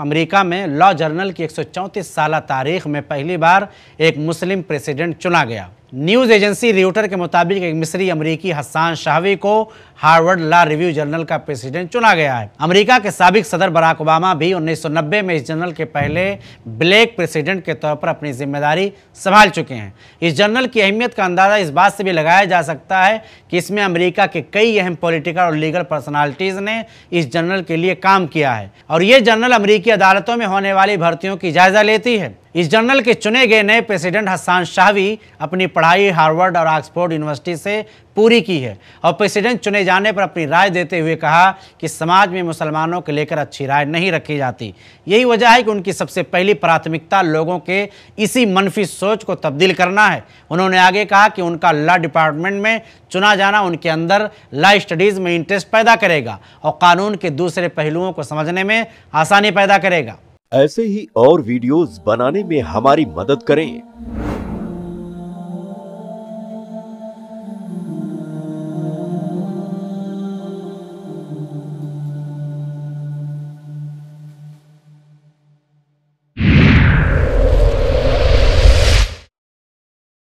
America में law journal की एक साल तारीख में पहली बार एक मुस्लिम प्रेसिडेंट चुना गया न्यूज़ एजेंसी रियूटर के मुताबिक एक मिस्री अमरीकी हसान शाहवी को हार्वर्ड लॉ रिव्यू जर्नल का प्रेसिडेंट चुना गया है अमेरिका के सबक सदर बराक ओबामा भी 1990 में इस जर्नल के पहले ब्लैक प्रेसिडेंट के तौर पर अपनी जिम्मेदारी संभाल चुके हैं इस जर्नल की अहमियत का अंदाजा इस बात से भी लगाया जा सकता है कि इसमें अमेरिका के कई अहम पोलिटिकल और लीगल पर्सनैलिटीज ने इस जर्नल के लिए काम किया है और ये जर्नल अमरीकी अदालतों में होने वाली भर्तियों की जायजा लेती है इस जर्नल के चुने गए नए प्रेसिडेंट हसान शाहवी अपनी पढ़ाई हार्वर्ड और ऑक्सफोर्ड यूनिवर्सिटी से पूरी की है और प्रेसिडेंट चुने जाने पर अपनी राय देते हुए कहा कि समाज में मुसलमानों के लेकर अच्छी राय नहीं रखी जाती यही वजह है कि उनकी सबसे पहली प्राथमिकता लोगों के इसी मनफी सोच को तब्दील करना है उन्होंने आगे कहा कि उनका लॉ डिपार्टमेंट में चुना जाना उनके अंदर लॉ स्टडीज़ में इंटरेस्ट पैदा करेगा और कानून के दूसरे पहलुओं को समझने में आसानी पैदा करेगा ऐसे ही और वीडियोस बनाने में हमारी मदद करें